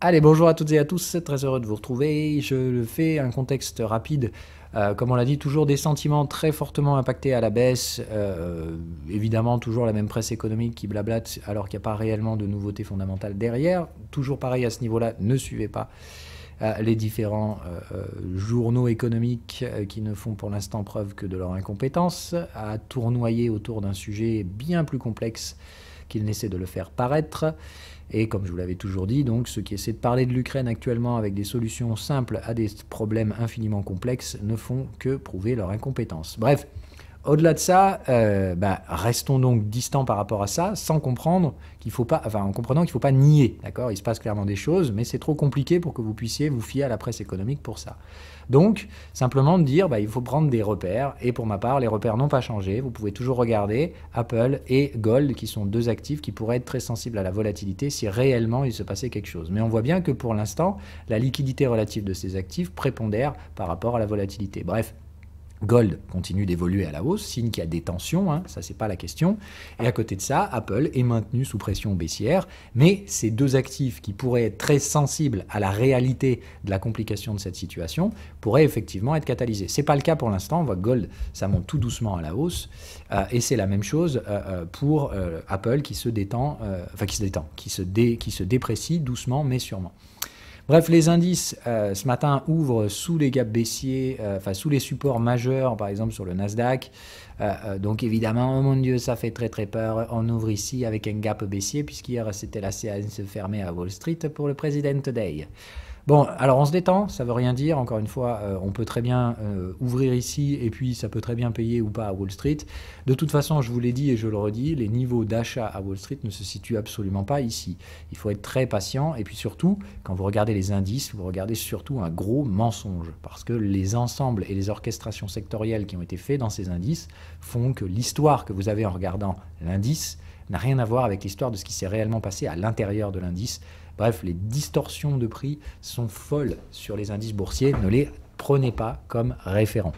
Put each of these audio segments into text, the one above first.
Allez, bonjour à toutes et à tous, très heureux de vous retrouver. Je le fais un contexte rapide. Euh, comme on l'a dit, toujours des sentiments très fortement impactés à la baisse. Euh, évidemment, toujours la même presse économique qui blablate alors qu'il n'y a pas réellement de nouveautés fondamentales derrière. Toujours pareil à ce niveau-là, ne suivez pas euh, les différents journaux économiques qui ne font pour l'instant preuve que de leur incompétence, à tournoyer autour d'un sujet bien plus complexe qu'ils n'essaient de le faire paraître. Et comme je vous l'avais toujours dit, donc ceux qui essaient de parler de l'Ukraine actuellement avec des solutions simples à des problèmes infiniment complexes ne font que prouver leur incompétence. Bref, au-delà de ça, euh, bah, restons donc distants par rapport à ça, sans comprendre qu'il faut pas, en comprenant qu'il ne faut pas nier, d'accord Il se passe clairement des choses, mais c'est trop compliqué pour que vous puissiez vous fier à la presse économique pour ça. Donc, simplement dire, bah, il faut prendre des repères, et pour ma part, les repères n'ont pas changé. Vous pouvez toujours regarder Apple et Gold, qui sont deux actifs qui pourraient être très sensibles à la volatilité si réellement il se passait quelque chose. Mais on voit bien que pour l'instant, la liquidité relative de ces actifs prépondère par rapport à la volatilité. Bref, Gold continue d'évoluer à la hausse, signe qu'il y a des tensions, hein, ça c'est pas la question. Et à côté de ça, Apple est maintenu sous pression baissière, mais ces deux actifs qui pourraient être très sensibles à la réalité de la complication de cette situation pourraient effectivement être catalysés. C'est pas le cas pour l'instant, on voit Gold ça monte tout doucement à la hausse, euh, et c'est la même chose euh, euh, pour Apple qui se détend, enfin qui se détend, qui se, qui se déprécie doucement mais sûrement. Bref, les indices euh, ce matin ouvrent sous les gaps baissiers, euh, enfin sous les supports majeurs, par exemple sur le Nasdaq. Euh, donc évidemment, oh mon Dieu, ça fait très très peur. On ouvre ici avec un gap baissier puisqu'hier c'était la séance fermée à Wall Street pour le President Day. Bon, alors on se détend, ça veut rien dire. Encore une fois, euh, on peut très bien euh, ouvrir ici et puis ça peut très bien payer ou pas à Wall Street. De toute façon, je vous l'ai dit et je le redis, les niveaux d'achat à Wall Street ne se situent absolument pas ici. Il faut être très patient et puis surtout, quand vous regardez les indices, vous regardez surtout un gros mensonge parce que les ensembles et les orchestrations sectorielles qui ont été faits dans ces indices font que l'histoire que vous avez en regardant l'indice n'a rien à voir avec l'histoire de ce qui s'est réellement passé à l'intérieur de l'indice Bref, les distorsions de prix sont folles sur les indices boursiers, ne les prenez pas comme référent.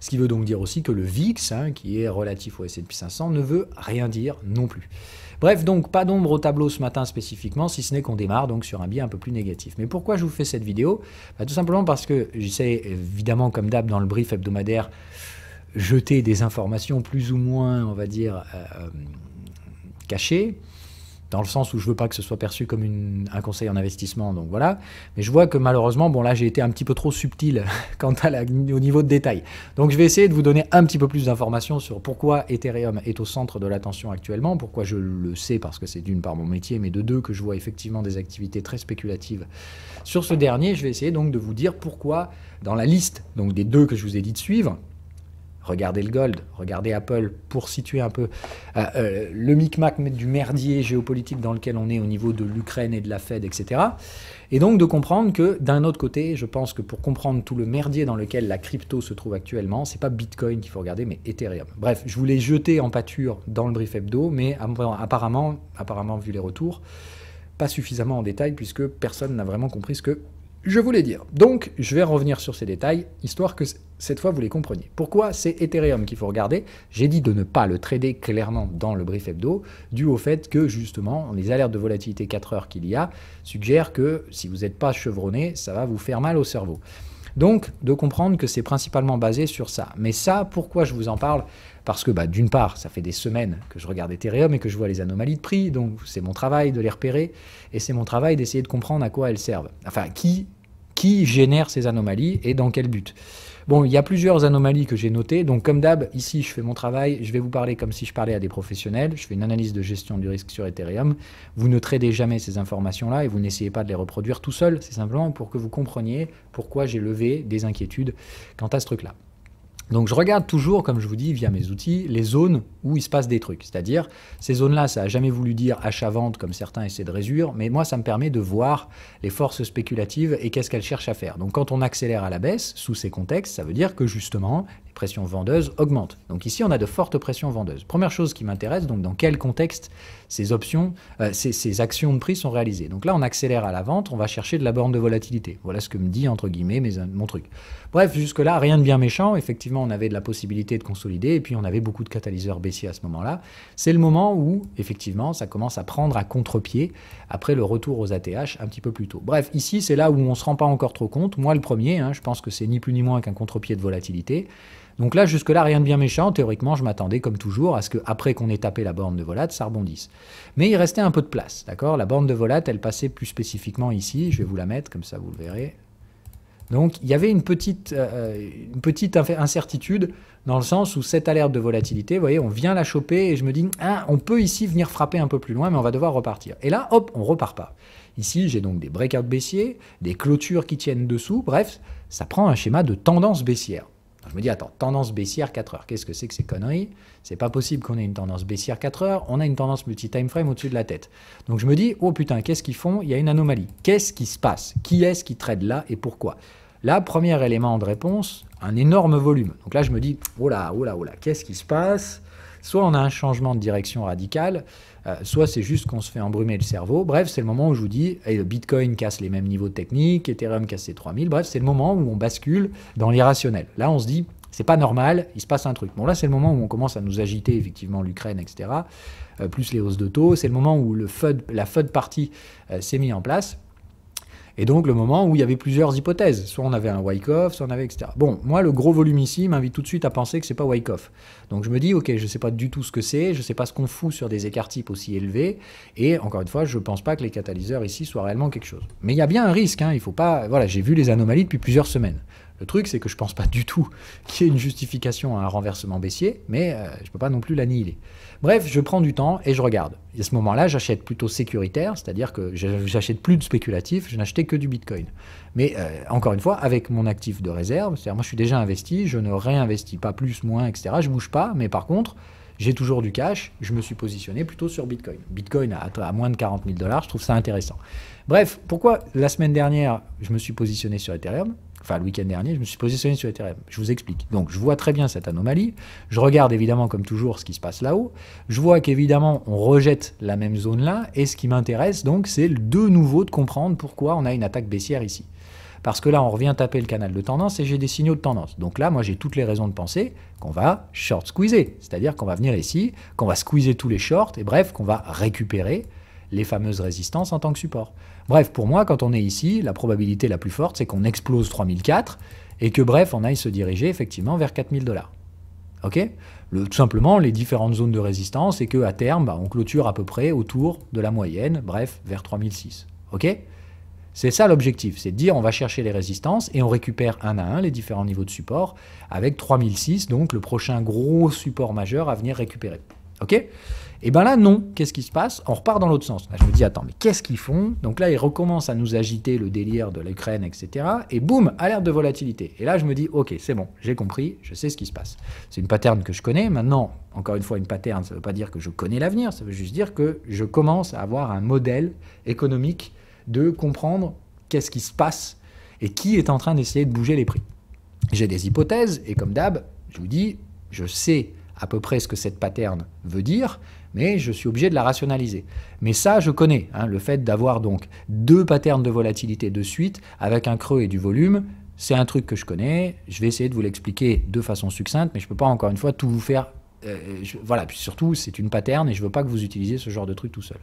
Ce qui veut donc dire aussi que le VIX, hein, qui est relatif au S&P 500, ne veut rien dire non plus. Bref, donc pas d'ombre au tableau ce matin spécifiquement, si ce n'est qu'on démarre donc sur un biais un peu plus négatif. Mais pourquoi je vous fais cette vidéo bah, Tout simplement parce que j'essaie évidemment, comme d'hab dans le brief hebdomadaire, jeter des informations plus ou moins, on va dire, euh, euh, cachées dans le sens où je veux pas que ce soit perçu comme un conseil en investissement, donc voilà. Mais je vois que malheureusement, bon là j'ai été un petit peu trop subtil quant à la, au niveau de détail. Donc je vais essayer de vous donner un petit peu plus d'informations sur pourquoi Ethereum est au centre de l'attention actuellement, pourquoi je le sais parce que c'est d'une part mon métier, mais de deux que je vois effectivement des activités très spéculatives sur ce dernier. Je vais essayer donc de vous dire pourquoi dans la liste donc des deux que je vous ai dit de suivre, Regardez le gold, regardez Apple, pour situer un peu euh, euh, le micmac du merdier géopolitique dans lequel on est au niveau de l'Ukraine et de la Fed, etc. Et donc de comprendre que d'un autre côté, je pense que pour comprendre tout le merdier dans lequel la crypto se trouve actuellement, c'est pas Bitcoin qu'il faut regarder, mais Ethereum. Bref, je voulais jeter en pâture dans le brief hebdo, mais apparemment, apparemment vu les retours, pas suffisamment en détail puisque personne n'a vraiment compris ce que je voulais dire. Donc, je vais revenir sur ces détails, histoire que cette fois vous les compreniez. Pourquoi c'est Ethereum qu'il faut regarder J'ai dit de ne pas le trader clairement dans le brief hebdo, dû au fait que justement, les alertes de volatilité 4 heures qu'il y a suggèrent que si vous n'êtes pas chevronné, ça va vous faire mal au cerveau. Donc, de comprendre que c'est principalement basé sur ça. Mais ça, pourquoi je vous en parle Parce que, bah, d'une part, ça fait des semaines que je regarde Ethereum et que je vois les anomalies de prix, donc c'est mon travail de les repérer, et c'est mon travail d'essayer de comprendre à quoi elles servent. Enfin, qui qui génère ces anomalies et dans quel but. Bon, il y a plusieurs anomalies que j'ai notées. Donc, comme d'hab, ici, je fais mon travail. Je vais vous parler comme si je parlais à des professionnels. Je fais une analyse de gestion du risque sur Ethereum. Vous ne tradez jamais ces informations-là et vous n'essayez pas de les reproduire tout seul. C'est simplement pour que vous compreniez pourquoi j'ai levé des inquiétudes quant à ce truc-là. Donc je regarde toujours, comme je vous dis, via mes outils, les zones où il se passe des trucs. C'est-à-dire, ces zones-là, ça n'a jamais voulu dire achat-vente comme certains essaient de résurer, mais moi, ça me permet de voir les forces spéculatives et qu'est-ce qu'elles cherchent à faire. Donc quand on accélère à la baisse, sous ces contextes, ça veut dire que justement, pression vendeuse augmente. Donc ici, on a de fortes pressions vendeuses. Première chose qui m'intéresse, donc dans quel contexte ces options, euh, ces, actions de prix sont réalisées. Donc là, on accélère à la vente, on va chercher de la borne de volatilité. Voilà ce que me dit, entre guillemets, mes, mon truc. Bref, jusque-là, rien de bien méchant. Effectivement, on avait de la possibilité de consolider et puis on avait beaucoup de catalyseurs baissiers à ce moment-là. C'est le moment où, effectivement, ça commence à prendre à contre-pied après le retour aux ATH un petit peu plus tôt. Bref, ici, c'est là où on ne se rend pas encore trop compte. Moi, le premier, hein, je pense que c'est ni plus ni moins qu'un contre-pied de volatilité. Donc là, jusque-là, rien de bien méchant. Théoriquement, je m'attendais, comme toujours, à ce qu'après qu'on ait tapé la borne de volate, ça rebondisse. Mais il restait un peu de place, d'accord La borne de volate, elle passait plus spécifiquement ici. Je vais vous la mettre, comme ça vous le verrez. Donc il y avait une petite, euh, euh, une petite incertitude dans le sens où cette alerte de volatilité, vous voyez, on vient la choper et je me dis, ah, on peut ici venir frapper un peu plus loin, mais on va devoir repartir. Et là, hop, on repart pas. Ici, j'ai donc des breakouts baissiers, des clôtures qui tiennent dessous, bref, ça prend un schéma de tendance baissière je me dis, attends, tendance baissière 4 heures, qu'est-ce que c'est que ces conneries C'est pas possible qu'on ait une tendance baissière 4 heures, on a une tendance multi-time frame au-dessus de la tête. Donc je me dis, oh putain, qu'est-ce qu'ils font Il y a une anomalie. Qu'est-ce qui se passe Qui est-ce qui trade là et pourquoi Là, premier élément de réponse, un énorme volume. Donc là, je me dis, oh là, oh là, oh là, qu'est-ce qui se passe Soit on a un changement de direction radical, euh, soit c'est juste qu'on se fait embrumer le cerveau. Bref, c'est le moment où je vous dis, le Bitcoin casse les mêmes niveaux techniques, Ethereum casse ses 3000. Bref, c'est le moment où on bascule dans l'irrationnel. Là, on se dit, c'est pas normal, il se passe un truc. Bon, là, c'est le moment où on commence à nous agiter, effectivement, l'Ukraine, etc., euh, plus les hausses de taux. C'est le moment où la FUD partie euh, s'est mise en place. Et donc le moment où il y avait plusieurs hypothèses, soit on avait un Wyckoff, soit on avait etc. Bon, moi le gros volume ici m'invite tout de suite à penser que ce c'est pas Wyckoff. Donc je me dis ok, je sais pas du tout ce que c'est, je sais pas ce qu'on fout sur des écarts types aussi élevés, et encore une fois, je ne pense pas que les catalyseurs ici soient réellement quelque chose. Mais il y a bien un risque, hein, il faut pas. Voilà, j'ai vu les anomalies depuis plusieurs semaines. Le truc, c'est que je ne pense pas du tout qu'il y ait une justification à un renversement baissier, mais je euh, je peux pas non plus l'annihiler. Bref, je prends du temps et je regarde. Et à ce moment-là, j'achète plutôt sécuritaire, c'est-à-dire que j'achète plus de spéculatif, je n'achetais que du Bitcoin. Mais euh, encore une fois, avec mon actif de réserve, c'est-à-dire moi je suis déjà investi, je ne réinvestis pas plus, moins, etc. Je bouge pas, mais par contre, j'ai toujours du cash, je me suis positionné plutôt sur Bitcoin. Bitcoin à, à moins de 40 000 dollars, je trouve ça intéressant. Bref, pourquoi la semaine dernière, je me suis positionné sur Ethereum enfin le week-end dernier, je me suis positionné sur Ethereum. Je vous explique. Donc je vois très bien cette anomalie. Je regarde évidemment comme toujours ce qui se passe là-haut. Je vois qu'évidemment on rejette la même zone là. Et ce qui m'intéresse donc c'est de nouveau de comprendre pourquoi on a une attaque baissière ici. Parce que là on revient taper le canal de tendance et j'ai des signaux de tendance. Donc là moi j'ai toutes les raisons de penser qu'on va short squeezer. C'est-à-dire qu'on va venir ici, qu'on va squeezer tous les shorts et bref qu'on va récupérer les fameuses résistances en tant que support. Bref, pour moi, quand on est ici, la probabilité la plus forte, c'est qu'on explose 3004 et que, bref, on aille se diriger effectivement vers 4000 dollars. OK Tout simplement, les différentes zones de résistance et que à terme, bah, on clôture à peu près autour de la moyenne, bref, vers 3006. OK c'est ça l'objectif, c'est de dire on va chercher les résistances et on récupère un à un les différents niveaux de support avec 3006, donc le prochain gros support majeur à venir récupérer. OK et eh bien là, non. Qu'est-ce qui se passe On repart dans l'autre sens. Là, je me dis, attends, mais qu'est-ce qu'ils font Donc là, ils recommencent à nous agiter le délire de l'Ukraine, etc. Et boum, alerte de volatilité. Et là, je me dis, ok, c'est bon, j'ai compris, je sais ce qui se passe. C'est une pattern que je connais. Maintenant, encore une fois, une pattern, ça ne veut pas dire que je connais l'avenir, ça veut juste dire que je commence à avoir un modèle économique de comprendre qu'est-ce qui se passe et qui est en train d'essayer de bouger les prix. J'ai des hypothèses, et comme d'hab, je vous dis, je sais à peu près ce que cette pattern veut dire, mais je suis obligé de la rationaliser. Mais ça, je connais, hein, le fait d'avoir donc deux patterns de volatilité de suite, avec un creux et du volume, c'est un truc que je connais, je vais essayer de vous l'expliquer de façon succincte, mais je ne peux pas encore une fois tout vous faire... Euh, voilà, puis surtout, c'est une pattern et je ne veux pas que vous utilisiez ce genre de truc tout seul.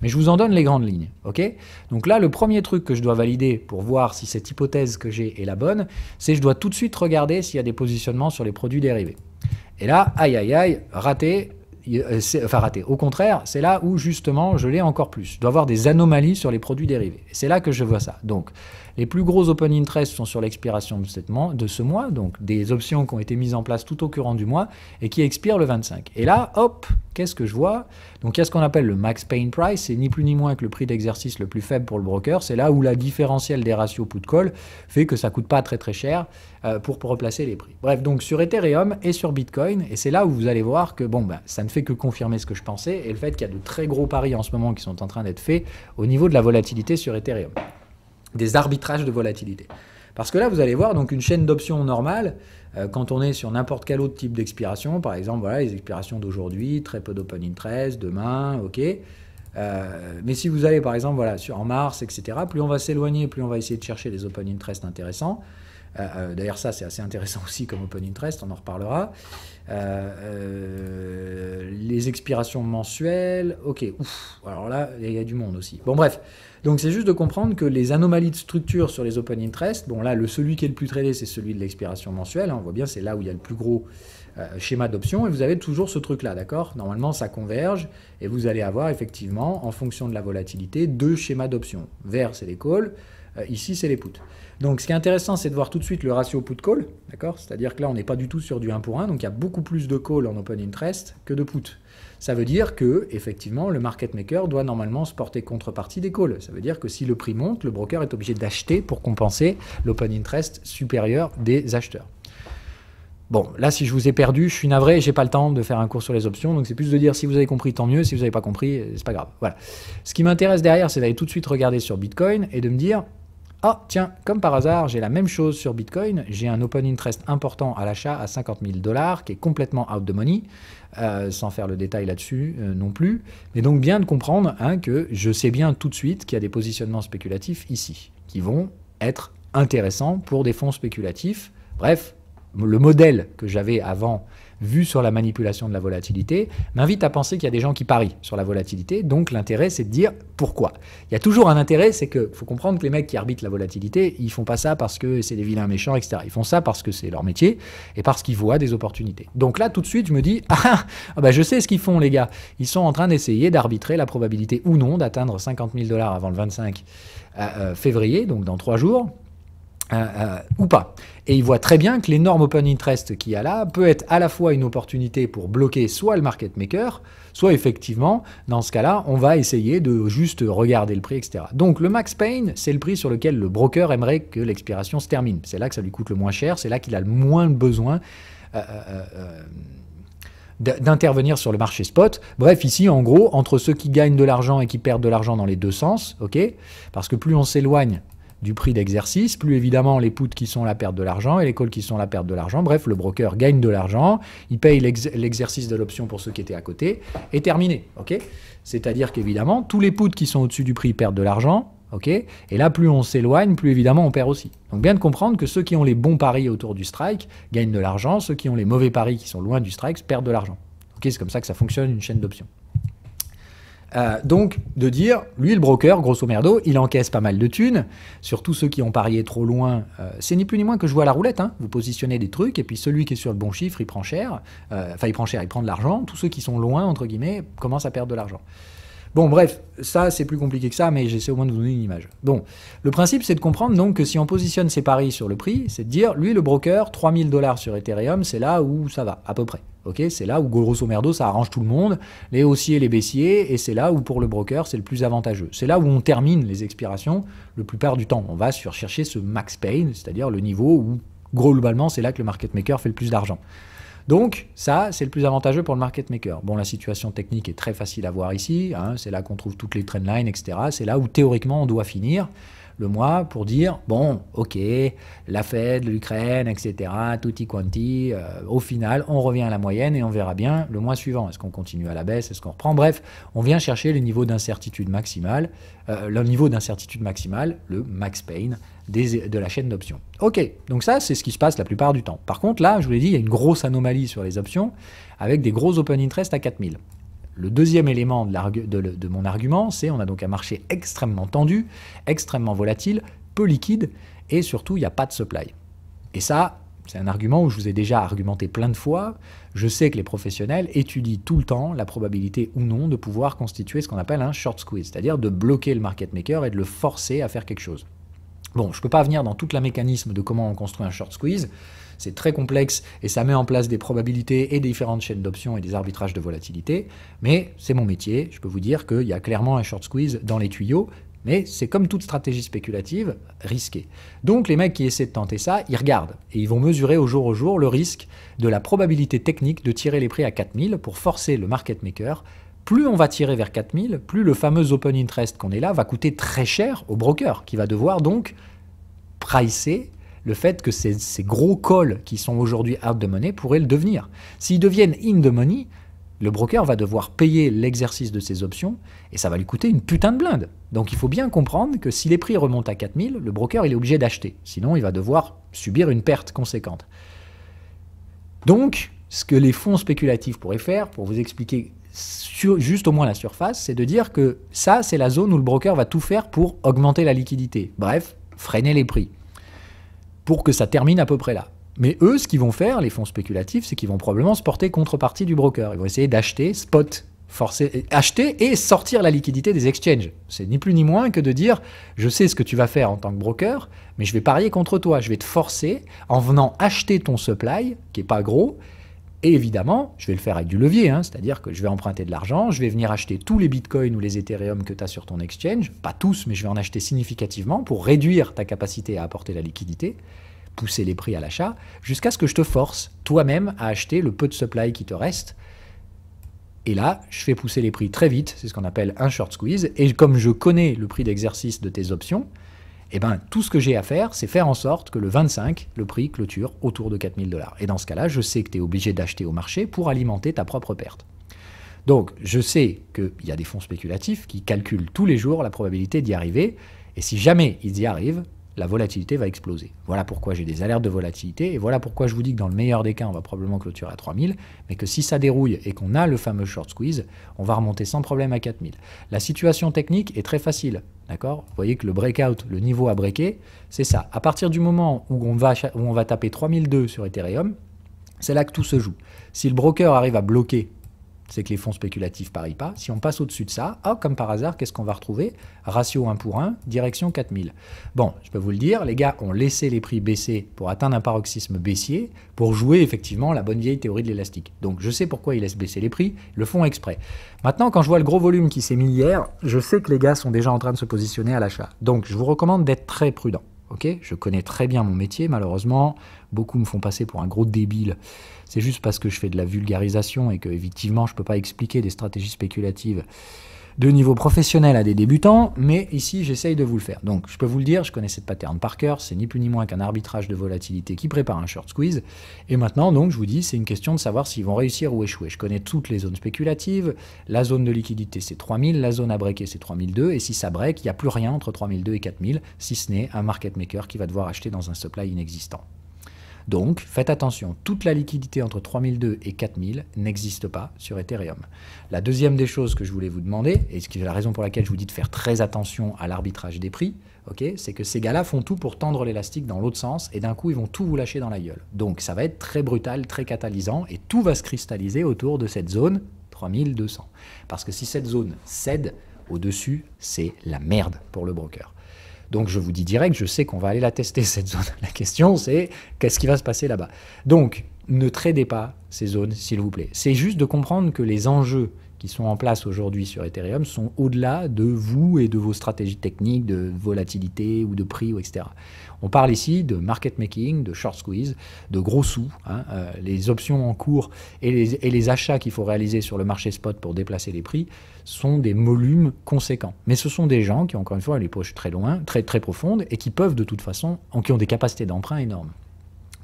Mais je vous en donne les grandes lignes, ok Donc là, le premier truc que je dois valider pour voir si cette hypothèse que j'ai est la bonne, c'est que je dois tout de suite regarder s'il y a des positionnements sur les produits dérivés. Et là, aïe aïe aïe, raté, euh, enfin raté. Au contraire, c'est là où justement je l'ai encore plus. Je dois avoir des anomalies sur les produits dérivés. C'est là que je vois ça. Donc, les plus gros open interest sont sur l'expiration de, ce mois, donc des options qui ont été mises en place tout au courant du mois et qui expirent le 25. Et là, hop, qu'est-ce que je vois Donc, il y a ce qu'on appelle le max pain price, c'est ni plus ni moins que le prix d'exercice le plus faible pour le broker. C'est là où la différentielle des ratios put-call fait que ça coûte pas très très cher euh, pour replacer les prix. Bref, donc sur Ethereum et sur Bitcoin, et c'est là où vous allez voir que bon, bah, ça ne fait que confirmer ce que je pensais, et le fait qu'il y a de très gros paris en ce moment qui sont en train d'être faits au niveau de la volatilité sur Ethereum, des arbitrages de volatilité. Parce que là, vous allez voir donc une chaîne d'options normale, euh, quand on est sur n'importe quel autre type d'expiration, par exemple, voilà, les expirations d'aujourd'hui, très peu d'open interest, demain, ok. Euh, mais si vous allez par exemple voilà, sur, en mars, etc., plus on va s'éloigner, plus on va essayer de chercher des open interest intéressants. Euh, euh, d'ailleurs, ça, c'est assez intéressant aussi comme Open Interest, on en reparlera. Euh, les expirations mensuelles, ok, ouf, alors là, il y a du monde aussi. Bon, bref. Donc, c'est juste de comprendre que les anomalies de structure sur les Open Interest, bon, là, le, celui qui est le plus tradé, c'est celui de l'expiration mensuelle. Hein, on voit bien, c'est là où il y a le plus gros schéma d'options et vous avez toujours ce truc-là, d'accord Normalement, ça converge et vous allez avoir effectivement, en fonction de la volatilité, deux schémas d'options. Vert, c'est les calls, euh, ici, c'est les puts. Donc ce qui est intéressant, c'est de voir tout de suite le ratio put-call, d'accord C'est-à-dire que là, on n'est pas du tout sur du 1 pour 1, donc il y a beaucoup plus de call en open interest que de put. Ça veut dire que, effectivement, le market maker doit normalement se porter contrepartie des calls. Ça veut dire que si le prix monte, le broker est obligé d'acheter pour compenser l'open interest supérieur des acheteurs. Bon, là, si je vous ai perdu, je suis navré, j'ai pas le temps de faire un cours sur les options, donc c'est plus de dire si vous avez compris, tant mieux, si vous n'avez pas compris, c'est pas grave. Voilà. Ce qui m'intéresse derrière, c'est d'aller tout de suite regarder sur Bitcoin et de me dire, ah tiens, comme par hasard, j'ai la même chose sur Bitcoin. J'ai un open interest important à l'achat à 50 000 dollars qui est complètement out de money, euh, sans faire le détail là-dessus euh, non plus. Mais donc bien de comprendre hein, que je sais bien tout de suite qu'il y a des positionnements spéculatifs ici, qui vont être intéressants pour des fonds spéculatifs. Bref, le modèle que j'avais avant vu sur la manipulation de la volatilité, m'invite à penser qu'il y a des gens qui parient sur la volatilité. Donc l'intérêt, c'est de dire pourquoi. Il y a toujours un intérêt, c'est que faut comprendre que les mecs qui arbitrent la volatilité, ils font pas ça parce que c'est des vilains méchants, etc. Ils font ça parce que c'est leur métier et parce qu'ils voient des opportunités. Donc là, tout de suite, je me dis ah, ah bah, je sais ce qu'ils font, les gars. Ils sont en train d'essayer d'arbitrer la probabilité ou non d'atteindre 50 000 dollars avant le 25 euh, euh, février, donc dans trois jours euh, euh, ou pas. Et il voit très bien que l'énorme open interest qu'il y a là peut être à la fois une opportunité pour bloquer soit le market maker, soit effectivement, dans ce cas-là, on va essayer de juste regarder le prix, etc. Donc le max pain, c'est le prix sur lequel le broker aimerait que l'expiration se termine. C'est là que ça lui coûte le moins cher, c'est là qu'il a le moins besoin. Euh, d'intervenir sur le marché spot. Bref, ici, en gros, entre ceux qui gagnent de l'argent et qui perdent de l'argent dans les deux sens, ok Parce que plus on s'éloigne du prix d'exercice, plus évidemment les puts qui sont la perte de l'argent et les calls qui sont la perte de l'argent. Bref, le broker gagne de l'argent, il paye l'exercice de l'option pour ceux qui étaient à côté, et terminé. ok C'est-à-dire qu'évidemment, tous les puts qui sont au-dessus du prix perdent de l'argent, ok et là, plus on s'éloigne, plus évidemment on perd aussi. Donc bien de comprendre que ceux qui ont les bons paris autour du strike gagnent de l'argent, ceux qui ont les mauvais paris qui sont loin du strike perdent de l'argent. ok C'est comme ça que ça fonctionne une chaîne d'options. Euh, donc, de dire, lui, le broker, grosso merdo, il encaisse pas mal de thunes, tous ceux qui ont parié trop loin. Euh, c'est ni plus ni moins que jouer à la roulette. Hein. Vous positionnez des trucs, et puis celui qui est sur le bon chiffre, il prend cher. Euh, enfin, il prend cher, il prend de l'argent. Tous ceux qui sont loin, entre guillemets, commencent à perdre de l'argent. Bon, bref, ça, c'est plus compliqué que ça, mais j'essaie au moins de vous donner une image. Bon, le principe, c'est de comprendre donc que si on positionne ses paris sur le prix, c'est de dire, lui, le broker, 3000 dollars sur Ethereum, c'est là où ça va, à peu près. Ok, c'est là où grosso merdo ça arrange tout le monde, les haussiers, les baissiers, et c'est là où pour le broker c'est le plus avantageux. C'est là où on termine les expirations le plupart du temps. On va chercher ce max pain, c'est-à-dire le niveau où gros globalement c'est là que le market maker fait le plus d'argent. Donc ça, c'est le plus avantageux pour le market maker. Bon, la situation technique est très facile à voir ici, hein. c'est là qu'on trouve toutes les lines, etc. C'est là où théoriquement on doit finir le mois pour dire bon, ok, la Fed, l'Ukraine, etc., tutti quanti, euh, au final, on revient à la moyenne et on verra bien le mois suivant. Est-ce qu'on continue à la baisse Est-ce qu'on reprend Bref, on vient chercher les niveaux d'incertitude maximale, euh, le niveau d'incertitude maximale, le max pain de la chaîne d'options. Ok, donc ça, c'est ce qui se passe la plupart du temps. Par contre, là, je vous l'ai dit, il y a une grosse anomalie sur les options avec des gros open interest à 4000. Le deuxième élément de, mon argument, c'est qu'on a donc un marché extrêmement tendu, extrêmement volatile, peu liquide, et surtout, il n'y a pas de supply. Et ça, c'est un argument où je vous ai déjà argumenté plein de fois. Je sais que les professionnels étudient tout le temps la probabilité ou non de pouvoir constituer ce qu'on appelle un short squeeze, c'est-à-dire de bloquer le market maker et de le forcer à faire quelque chose. Bon, je ne peux pas venir dans tout le mécanisme de comment on construit un short squeeze c'est très complexe et ça met en place des probabilités et différentes chaînes d'options et des arbitrages de volatilité, mais c'est mon métier, je peux vous dire qu'il y a clairement un short squeeze dans les tuyaux, mais c'est comme toute stratégie spéculative, risqué. Donc les mecs qui essaient de tenter ça, ils regardent et ils vont mesurer au jour au jour le risque de la probabilité technique de tirer les prix à 4000 pour forcer le market maker. Plus on va tirer vers 4000, plus le fameux open interest qu'on est là va coûter très cher au broker qui va devoir donc pricer le fait que ces, gros calls qui sont aujourd'hui out de money pourraient le devenir. S'ils deviennent in the money, le broker va devoir payer l'exercice de ses options et ça va lui coûter une putain de blinde. Donc il faut bien comprendre que si les prix remontent à 4000, le broker il est obligé d'acheter, sinon il va devoir subir une perte conséquente. Donc ce que les fonds spéculatifs pourraient faire, pour vous expliquer juste au moins la surface, c'est de dire que ça c'est la zone où le broker va tout faire pour augmenter la liquidité, bref, freiner les prix pour que ça termine à peu près là. Mais eux, ce qu'ils vont faire, les fonds spéculatifs, c'est qu'ils vont probablement se porter contrepartie du broker. Ils vont essayer d'acheter spot, forcer, acheter et sortir la liquidité des exchanges. C'est ni plus ni moins que de dire je sais ce que tu vas faire en tant que broker, mais je vais parier contre toi. Je vais te forcer en venant acheter ton supply, qui n'est pas gros, et évidemment, je vais le faire avec du levier, hein. c'est-à-dire que je vais emprunter de l'argent, je vais venir acheter tous les bitcoins ou les Ethereum que tu as sur ton exchange, pas tous, mais je vais en acheter significativement pour réduire ta capacité à apporter la liquidité pousser les prix à l'achat, jusqu'à ce que je te force toi-même à acheter le peu de supply qui te reste. Et là, je fais pousser les prix très vite, c'est ce qu'on appelle un short squeeze, et comme je connais le prix d'exercice de tes options, et eh ben, tout ce que j'ai à faire, c'est faire en sorte que le 25, le prix clôture autour de 4000 dollars. Et dans ce cas-là, je sais que tu es obligé d'acheter au marché pour alimenter ta propre perte. Donc, je sais qu'il y a des fonds spéculatifs qui calculent tous les jours la probabilité d'y arriver, et si jamais ils y arrivent, la volatilité va exploser. Voilà pourquoi j'ai des alertes de volatilité et voilà pourquoi je vous dis que dans le meilleur des cas, on va probablement clôturer à 3000, mais que si ça dérouille et qu'on a le fameux short squeeze, on va remonter sans problème à 4000. La situation technique est très facile, d'accord Vous voyez que le breakout, le niveau à breaker, c'est ça. À partir du moment où on va, où on va taper 3002 sur Ethereum, c'est là que tout se joue. Si le broker arrive à bloquer c'est que les fonds spéculatifs parient pas. Si on passe au-dessus de ça, ah, comme par hasard, qu'est-ce qu'on va retrouver Ratio 1 pour 1, direction 4000. Bon, je peux vous le dire, les gars ont laissé les prix baisser pour atteindre un paroxysme baissier, pour jouer effectivement la bonne vieille théorie de l'élastique. Donc je sais pourquoi ils laissent baisser les prix, le font exprès. Maintenant, quand je vois le gros volume qui s'est mis hier, je sais que les gars sont déjà en train de se positionner à l'achat. Donc je vous recommande d'être très prudent. Ok, je connais très bien mon métier, malheureusement, Beaucoup me font passer pour un gros débile. C'est juste parce que je fais de la vulgarisation et que, je ne peux pas expliquer des stratégies spéculatives de niveau professionnel à des débutants, mais ici j'essaye de vous le faire. Donc je peux vous le dire, je connais cette pattern par cœur, c'est ni plus ni moins qu'un arbitrage de volatilité qui prépare un short squeeze. Et maintenant, donc je vous dis, c'est une question de savoir s'ils vont réussir ou échouer. Je connais toutes les zones spéculatives, la zone de liquidité c'est 3000, la zone à breaker c'est 3002, et si ça break, il n'y a plus rien entre 3002 et 4000, si ce n'est un market maker qui va devoir acheter dans un supply inexistant. Donc faites attention, toute la liquidité entre 3002 et 4000 n'existe pas sur Ethereum. La deuxième des choses que je voulais vous demander, et c'est la raison pour laquelle je vous dis de faire très attention à l'arbitrage des prix, c'est que ces gars-là font tout pour tendre l'élastique dans l'autre sens et d'un coup ils vont tout vous lâcher dans la gueule. Donc ça va être très brutal, très catalysant et tout va se cristalliser autour de cette zone 3200. Parce que si cette zone cède, au-dessus c'est la merde pour le broker. Donc je vous dis direct, je sais qu'on va aller la tester, cette zone. La question, c'est qu'est-ce qui va se passer là-bas Donc ne tradez pas ces zones, s'il vous plaît. C'est juste de comprendre que les enjeux qui sont en place aujourd'hui sur Ethereum sont au-delà de vous et de vos stratégies techniques de volatilité ou de prix, etc. On parle ici de market making, de short squeeze, de gros sous. Hein, euh, les options en cours et les, achats qu'il faut réaliser sur le marché spot pour déplacer les prix sont des volumes conséquents. Mais ce sont des gens qui, encore une fois, ont les poches très loin, très, très profondes et qui peuvent de toute façon, en qui ont des capacités d'emprunt énormes.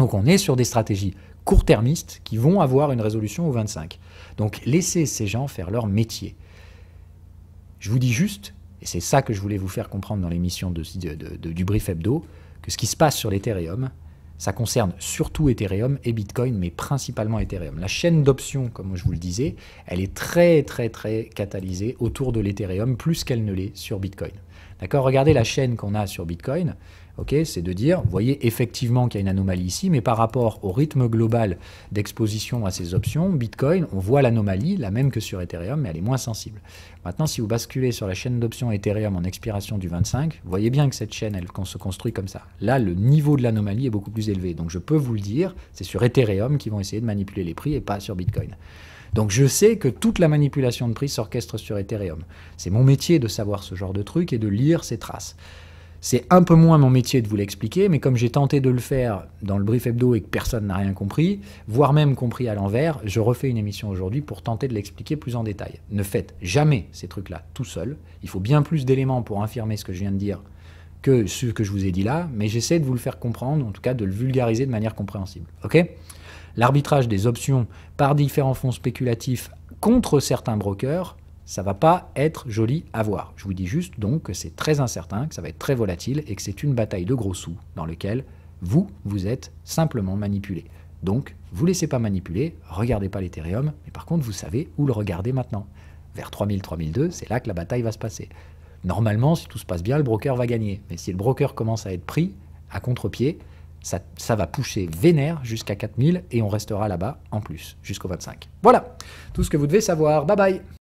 Donc on est sur des stratégies court-termistes qui vont avoir une résolution au 25. Donc laissez ces gens faire leur métier. Je vous dis juste, et c'est ça que je voulais vous faire comprendre dans l'émission du brief hebdo, que ce qui se passe sur l'Ethereum, ça concerne surtout Ethereum et Bitcoin, mais principalement Ethereum. La chaîne d'options, comme je vous le disais, elle est très très très catalysée autour de l'Ethereum, plus qu'elle ne l'est sur Bitcoin. D'accord Regardez la chaîne qu'on a sur Bitcoin c'est de dire, vous voyez effectivement qu'il y a une anomalie ici, mais par rapport au rythme global d'exposition à ces options, Bitcoin, on voit l'anomalie, la même que sur Ethereum, mais elle est moins sensible. Maintenant, si vous basculez sur la chaîne d'options Ethereum en expiration du 25, vous voyez bien que cette chaîne, elle se construit comme ça. Là, le niveau de l'anomalie est beaucoup plus élevé. Donc je peux vous le dire, c'est sur Ethereum qu'ils vont essayer de manipuler les prix et pas sur Bitcoin. Donc je sais que toute la manipulation de prix s'orchestre sur Ethereum. C'est mon métier de savoir ce genre de truc et de lire ces traces. C'est un peu moins mon métier de vous l'expliquer, mais comme j'ai tenté de le faire dans le brief hebdo et que personne n'a rien compris, voire même compris à l'envers, je refais une émission aujourd'hui pour tenter de l'expliquer plus en détail. Ne faites jamais ces trucs-là tout seul. Il faut bien plus d'éléments pour infirmer ce que je viens de dire que ce que je vous ai dit là, mais j'essaie de vous le faire comprendre, en tout cas de le vulgariser de manière compréhensible. Ok L'arbitrage des options par différents fonds spéculatifs contre certains brokers ça va pas être joli à voir. Je vous dis juste donc que c'est très incertain, que ça va être très volatile et que c'est une bataille de gros sous dans laquelle vous, vous êtes simplement manipulé. Donc, vous laissez pas manipuler, regardez pas l'Ethereum, mais par contre, vous savez où le regarder maintenant. Vers 3000, 3002, c'est là que la bataille va se passer. Normalement, si tout se passe bien, le broker va gagner. Mais si le broker commence à être pris à contre-pied, ça, ça, va pousser vénère jusqu'à 4000 et on restera là-bas en plus, jusqu'au 25. Voilà, tout ce que vous devez savoir. Bye bye